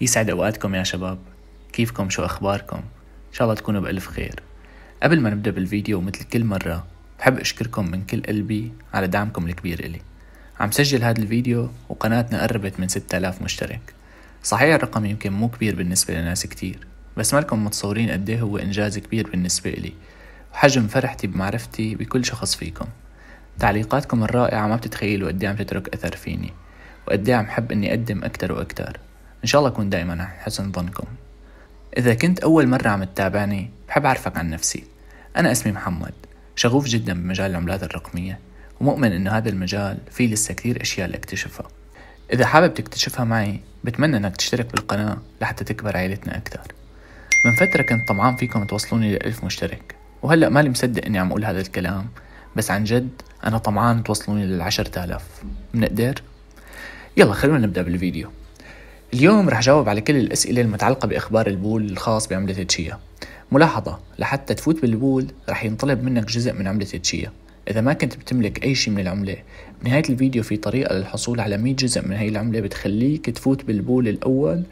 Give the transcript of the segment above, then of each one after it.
يسعد اوقاتكم يا شباب كيفكم شو اخباركم ان شاء الله تكونوا بالف خير قبل ما نبدا بالفيديو مثل كل مره بحب اشكركم من كل قلبي على دعمكم الكبير الي عم سجل هذا الفيديو وقناتنا قربت من 6000 مشترك صحيح الرقم يمكن مو كبير بالنسبه لناس كتير بس مالكم متصورين قد إيه هو انجاز كبير بالنسبه الي وحجم فرحتي بمعرفتي بكل شخص فيكم تعليقاتكم الرائعه ما بتتخيلوا قد إيه عم تترك اثر فيني وقد إيه عم حب اني اقدم اكتر واكتر إن شاء الله أكون دائما حسن ظنكم إذا كنت أول مرة عم تتابعني بحب أعرفك عن نفسي أنا اسمي محمد شغوف جدا بمجال العملات الرقمية ومؤمن إنه هذا المجال فيه لسه كتير أشياء لاكتشفها إذا حابب تكتشفها معي بتمنى إنك تشترك بالقناة لحتى تكبر عائلتنا أكثر من فترة كنت طمعان فيكم توصلوني لألف مشترك وهلأ مالي مصدق إني عم أقول هذا الكلام بس عن جد أنا طمعان توصلوني للعشرة آلاف منقدر؟ يلا خلونا نبدأ بالفيديو اليوم رح جاوب على كل الأسئلة المتعلقة بإخبار البول الخاص بعملة تشيا ملاحظة لحتى تفوت بالبول رح ينطلب منك جزء من عملة تشيا إذا ما كنت بتملك أي شيء من العملة بنهاية الفيديو في طريقة للحصول على 100 جزء من هاي العملة بتخليك تفوت بالبول الأول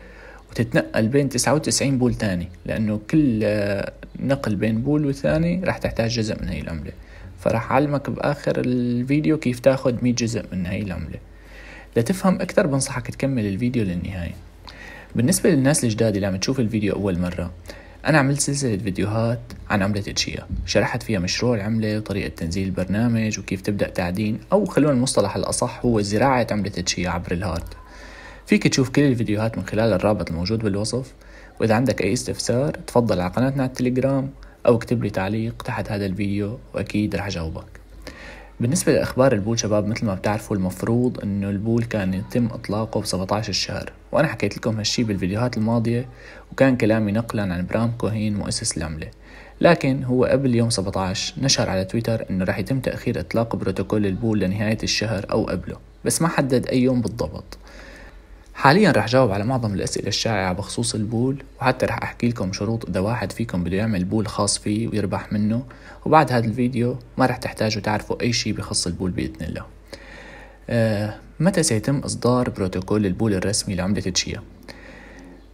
وتتنقل بين 99 بول تاني لأنه كل آه، نقل بين بول والثاني رح تحتاج جزء من هاي العملة فرح أعلمك بآخر الفيديو كيف تاخد 100 جزء من هاي العملة لتفهم أكثر بنصحك تكمل الفيديو للنهاية بالنسبة للناس الجداد اللي عم تشوف الفيديو أول مرة أنا عملت سلسلة فيديوهات عن عملة تشيا شرحت فيها مشروع العملة وطريقة تنزيل البرنامج وكيف تبدأ تعدين أو خلونا المصطلح الأصح هو زراعة عملة تشيا عبر الهارد فيك تشوف كل الفيديوهات من خلال الرابط الموجود بالوصف وإذا عندك أي استفسار تفضل على قناتنا على التليجرام أو اكتب لي تعليق تحت هذا الفيديو وأكيد رح جاوبك بالنسبة لأخبار البول شباب مثل ما بتعرفوا المفروض إنه البول كان يتم إطلاقه ب 17 الشهر وأنا حكيت لكم هالشي بالفيديوهات الماضية وكان كلامي نقلا عن برام كوهين مؤسس العملة لكن هو قبل يوم 17 نشر على تويتر إنه رح يتم تأخير إطلاق بروتوكول البول لنهاية الشهر أو قبله بس ما حدد أي يوم بالضبط حاليا رح جاوب على معظم الأسئلة الشائعة بخصوص البول وحتى رح أحكي لكم شروط إذا واحد فيكم بده يعمل بول خاص فيه ويربح منه وبعد هذا الفيديو ما رح تحتاجوا تعرفوا أي شيء بخص البول بإذن الله أه متى سيتم إصدار بروتوكول البول الرسمي لعملة تشيا؟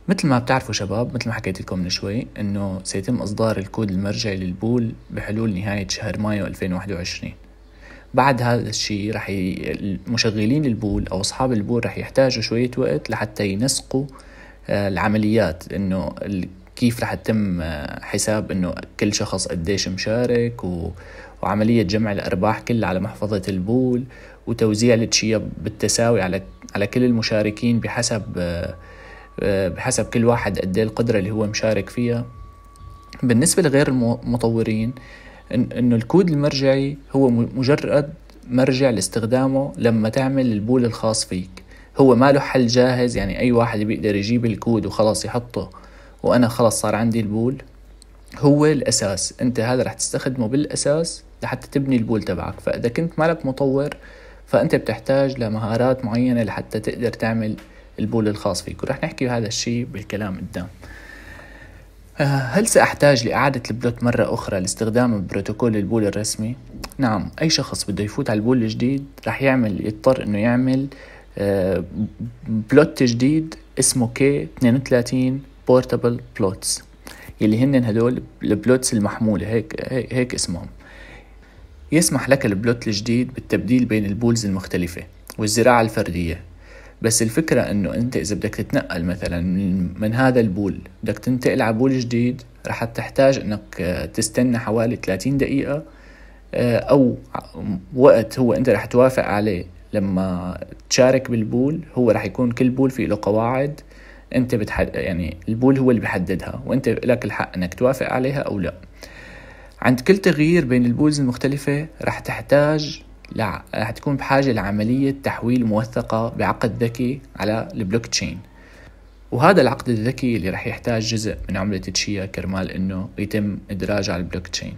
مثل ما بتعرفوا شباب مثل ما حكيت لكم من شوي انه سيتم اصدار الكود المرجعي للبول بحلول نهاية شهر مايو 2021 بعد هذا الشيء رح ي... المشغلين البول او اصحاب البول رح يحتاجوا شويه وقت لحتى ينسقوا آه، العمليات انه كيف رح يتم آه، حساب انه كل شخص قديش مشارك و... وعملية جمع الأرباح كلها على محفظة البول وتوزيع التشيا بالتساوي على على كل المشاركين بحسب آه، بحسب كل واحد قد إيه القدرة اللي هو مشارك فيها بالنسبة لغير المطورين إن انه الكود المرجعي هو مجرد مرجع لاستخدامه لما تعمل البول الخاص فيك هو ما له حل جاهز يعني اي واحد بيقدر يجيب الكود وخلاص يحطه وانا خلاص صار عندي البول هو الاساس انت هذا رح تستخدمه بالاساس لحتى تبني البول تبعك فاذا كنت مالك مطور فانت بتحتاج لمهارات معينه لحتى تقدر تعمل البول الخاص فيك ورح نحكي هذا الشيء بالكلام قدام آه، هل سأحتاج لإعادة البلوت مرة أخرى لاستخدام بروتوكول البول الرسمي؟ نعم أي شخص بده يفوت على البول الجديد رح يعمل يضطر أنه يعمل آه، بلوت جديد اسمه كي 32 بورتابل بلوتس يلي هن هدول البلوتس المحمولة هيك, هيك اسمهم يسمح لك البلوت الجديد بالتبديل بين البولز المختلفة والزراعة الفردية بس الفكرة انه انت اذا بدك تتنقل مثلا من هذا البول بدك تنتقل على بول جديد رح تحتاج انك آه، تستنى حوالي 30 دقيقة آه، او وقت هو انت رح توافق عليه لما تشارك بالبول هو رح يكون كل بول فيه له قواعد انت بتحد يعني البول هو اللي بيحددها وانت لك الحق انك توافق عليها او لا عند كل تغيير بين البولز المختلفة رح تحتاج رح تكون بحاجة لعملية تحويل موثقة بعقد ذكي على البلوك تشين وهذا العقد الذكي اللي رح يحتاج جزء من عملة تشيا كرمال انه يتم ادراجه على البلوك تشين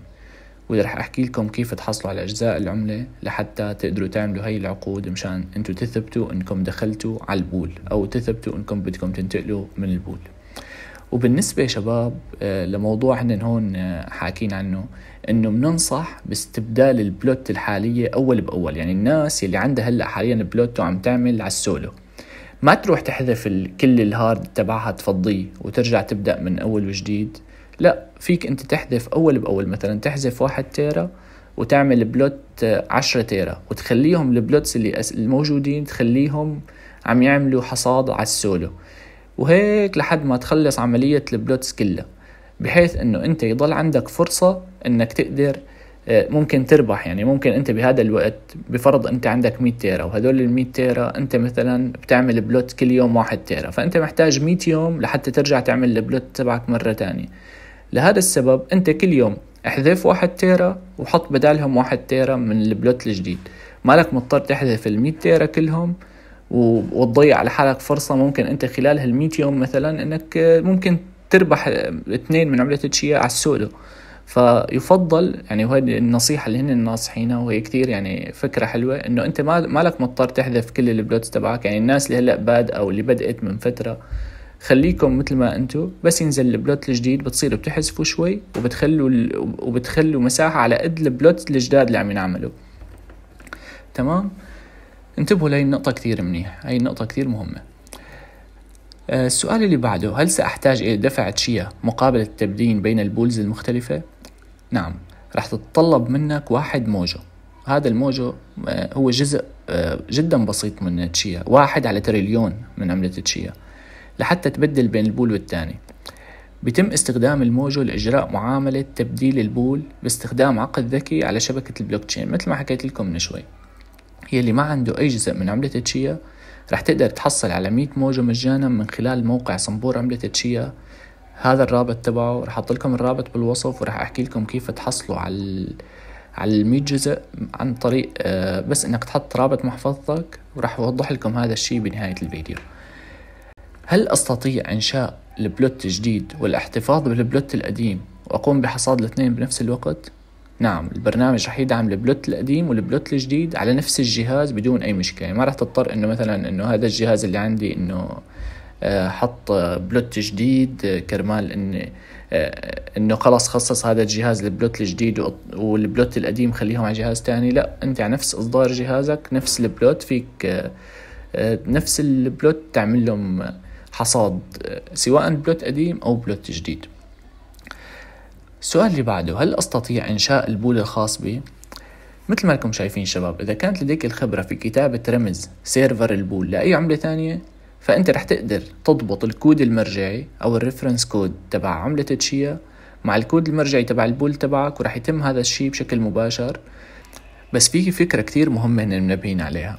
واللي رح احكي لكم كيف تحصلوا على اجزاء العملة لحتى تقدروا تعملوا هاي العقود مشان انتوا تثبتوا انكم دخلتوا على البول او تثبتوا انكم بدكم تنتقلوا من البول وبالنسبة يا شباب آه، لموضوع احنا هون آه، حاكين عنه انه بننصح باستبدال البلوت الحالية اول باول يعني الناس اللي عندها هلا حاليا بلوت وعم تعمل على السولو ما تروح تحذف كل الهارد تبعها تفضيه وترجع تبدأ من اول وجديد لا فيك انت تحذف اول باول مثلا تحذف واحد تيرا وتعمل بلوت 10 آه، تيرا وتخليهم البلوتس اللي الموجودين تخليهم عم يعملوا حصاد على السولو وهيك لحد ما تخلص عملية البلوتس كلها بحيث انه انت يضل عندك فرصة انك تقدر آه، ممكن تربح يعني ممكن انت بهذا الوقت بفرض انت عندك 100 تيرا وهدول ال 100 تيرا انت مثلا بتعمل بلوت كل يوم واحد تيرا فانت محتاج 100 يوم لحتى ترجع تعمل البلوت تبعك مرة تانية لهذا السبب انت كل يوم احذف واحد تيرا وحط بدالهم واحد تيرا من البلوت الجديد مالك مضطر تحذف ال 100 تيرا كلهم وتضيع لحالك فرصة ممكن أنت خلال هال يوم مثلا أنك ممكن تربح اثنين من عملة الشيا على السولو فيفضل يعني وهي النصيحة اللي هن الناصحينها وهي كثير يعني فكرة حلوة إنه أنت ما مالك مضطر تحذف كل البلوتس تبعك يعني الناس اللي هلا بادئة أو اللي بدأت من فترة خليكم مثل ما انتو بس ينزل البلوت الجديد بتصيروا بتحذفوا شوي وبتخلوا وبتخلوا مساحة على قد البلوت الجداد اللي عم ينعملوا تمام انتبهوا لهي النقطة كثير منيح هاي النقطة كثير مهمة آه، السؤال اللي بعده هل سأحتاج إلى دفع تشيا مقابل التبدين بين البولز المختلفة؟ نعم رح تتطلب منك واحد موجو هذا الموجو آه، هو جزء آه، جدا بسيط من تشيا واحد على تريليون من عملة تشيا لحتى تبدل بين البول والتاني بيتم استخدام الموجو لإجراء معاملة تبديل البول باستخدام عقد ذكي على شبكة البلوكتشين مثل ما حكيت لكم من شوي يلي ما عنده أي جزء من عملة تشيا رح تقدر تحصل على 100 موجة مجانا من خلال موقع صنبور عملة تشيا هذا الرابط تبعه رح أحط لكم الرابط بالوصف ورح أحكي لكم كيف تحصلوا على على ال 100 جزء عن طريق آه، بس انك تحط رابط محفظتك ورح اوضح لكم هذا الشيء بنهاية الفيديو هل استطيع انشاء البلوت الجديد والاحتفاظ بالبلوت القديم واقوم بحصاد الاثنين بنفس الوقت نعم البرنامج رح يدعم البلوت القديم والبلوت الجديد على نفس الجهاز بدون اي مشكله ما رح تضطر انه مثلا انه هذا الجهاز اللي عندي انه آه، حط آه، بلوت جديد آه، كرمال انه انه خلص خصص هذا الجهاز للبلوت الجديد والبلوت القديم خليهم على جهاز تاني لا انت على نفس اصدار جهازك نفس البلوت فيك نفس البلوت تعمل لهم حصاد سواء بلوت قديم او بلوت جديد السؤال اللي بعده هل أستطيع إنشاء البول الخاص بي؟ مثل ما لكم شايفين شباب إذا كانت لديك الخبرة في كتابة رمز سيرفر البول لأي عملة ثانية فأنت رح تقدر تضبط الكود المرجعي أو الريفرنس كود تبع عملة تشيا مع الكود المرجعي تبع البول تبعك ورح يتم هذا الشيء بشكل مباشر بس في فكرة كتير مهمة هن منبهين عليها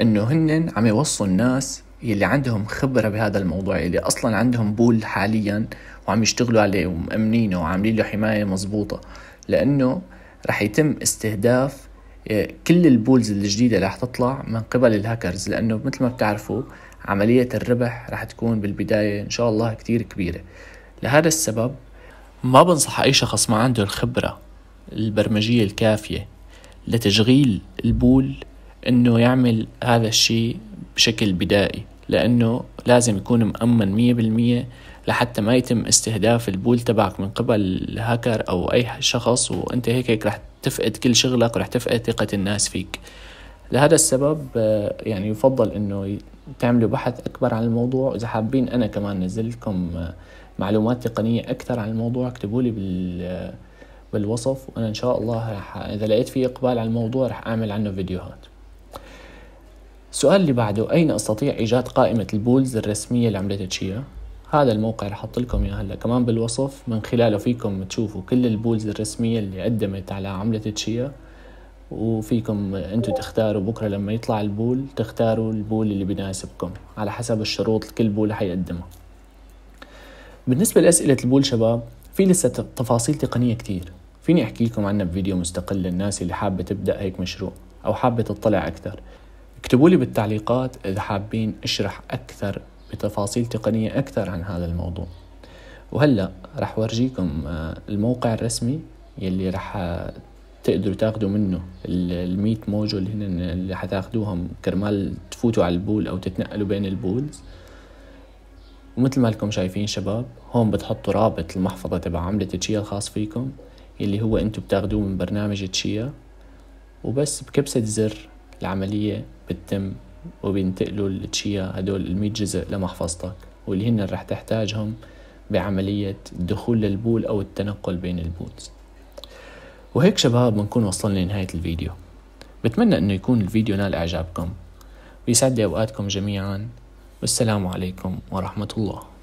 إنه هن عم يوصوا الناس يلي عندهم خبره بهذا الموضوع يلي اصلا عندهم بول حاليا وعم يشتغلوا عليه ومأمنينه وعاملين له حمايه مزبوطه لانه رح يتم استهداف آه، كل البولز الجديده اللي رح تطلع من قبل الهاكرز لانه مثل ما بتعرفوا عمليه الربح رح تكون بالبدايه ان شاء الله كتير كبيره لهذا السبب ما بنصح اي شخص ما عنده الخبره البرمجيه الكافيه لتشغيل البول انه يعمل هذا الشيء بشكل بدائي لأنه لازم يكون مأمن مية بالمية لحتى ما يتم استهداف البول تبعك من قبل الهاكر أو أي شخص وأنت هيك هيك رح تفقد كل شغلك ورح تفقد ثقة الناس فيك لهذا السبب آه، يعني يفضل أنه تعملوا بحث أكبر عن الموضوع إذا حابين أنا كمان نزل لكم آه، معلومات تقنية أكثر عن الموضوع اكتبوا لي بال آه، بالوصف وأنا إن شاء الله رح إذا لقيت في إقبال على الموضوع رح أعمل عنه فيديوهات السؤال اللي بعده أين أستطيع إيجاد قائمة البولز الرسمية لعملة تشيا؟ هذا الموقع رح أحط لكم إياه هلا كمان بالوصف من خلاله فيكم تشوفوا كل البولز الرسمية اللي قدمت على عملة تشيا وفيكم أنتوا تختاروا بكره لما يطلع البول تختاروا البول اللي بناسبكم على حسب الشروط كل بول حيقدمها بالنسبه لاسئله البول شباب في لسه تفاصيل تقنيه كتير فيني احكي لكم عنها بفيديو مستقل للناس اللي حابه تبدا هيك مشروع او حابه تطلع اكثر اكتبوا لي بالتعليقات إذا حابين أشرح أكثر بتفاصيل تقنية أكثر عن هذا الموضوع وهلأ رح ورجيكم آه، الموقع الرسمي يلي رح آه، تقدروا تاخذوا منه ال100 موجو اللي هن اللي حتاخذوهم كرمال تفوتوا على البول او تتنقلوا بين البولز ومثل ما لكم شايفين شباب هون بتحطوا رابط المحفظة تبع عملة تشيا الخاص فيكم اللي هو انتو بتاخدوه من برنامج تشيا وبس بكبسة زر العملية بتتم وبينتقلوا التشيا هدول المية جزء لمحفظتك واللي هن رح تحتاجهم بعملية الدخول للبول أو التنقل بين البولز وهيك شباب بنكون وصلنا لنهاية الفيديو بتمنى أنه يكون الفيديو نال إعجابكم ويسعد لي أوقاتكم جميعا والسلام عليكم ورحمة الله